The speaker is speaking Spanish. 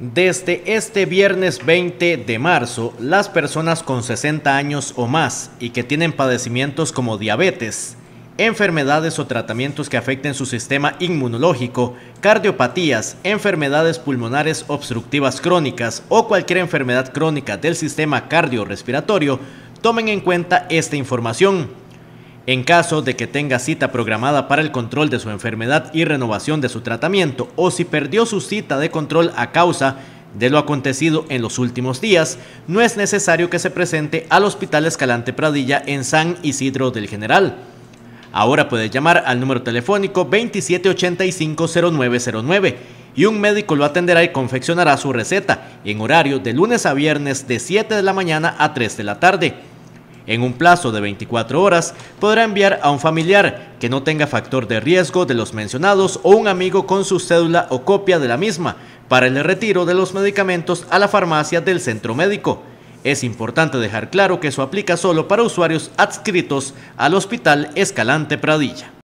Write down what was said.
Desde este viernes 20 de marzo, las personas con 60 años o más y que tienen padecimientos como diabetes, enfermedades o tratamientos que afecten su sistema inmunológico, cardiopatías, enfermedades pulmonares obstructivas crónicas o cualquier enfermedad crónica del sistema cardiorrespiratorio, tomen en cuenta esta información. En caso de que tenga cita programada para el control de su enfermedad y renovación de su tratamiento o si perdió su cita de control a causa de lo acontecido en los últimos días, no es necesario que se presente al Hospital Escalante Pradilla en San Isidro del General. Ahora puede llamar al número telefónico 2785-0909 y un médico lo atenderá y confeccionará su receta en horario de lunes a viernes de 7 de la mañana a 3 de la tarde en un plazo de 24 horas, podrá enviar a un familiar que no tenga factor de riesgo de los mencionados o un amigo con su cédula o copia de la misma para el retiro de los medicamentos a la farmacia del centro médico. Es importante dejar claro que eso aplica solo para usuarios adscritos al Hospital Escalante Pradilla.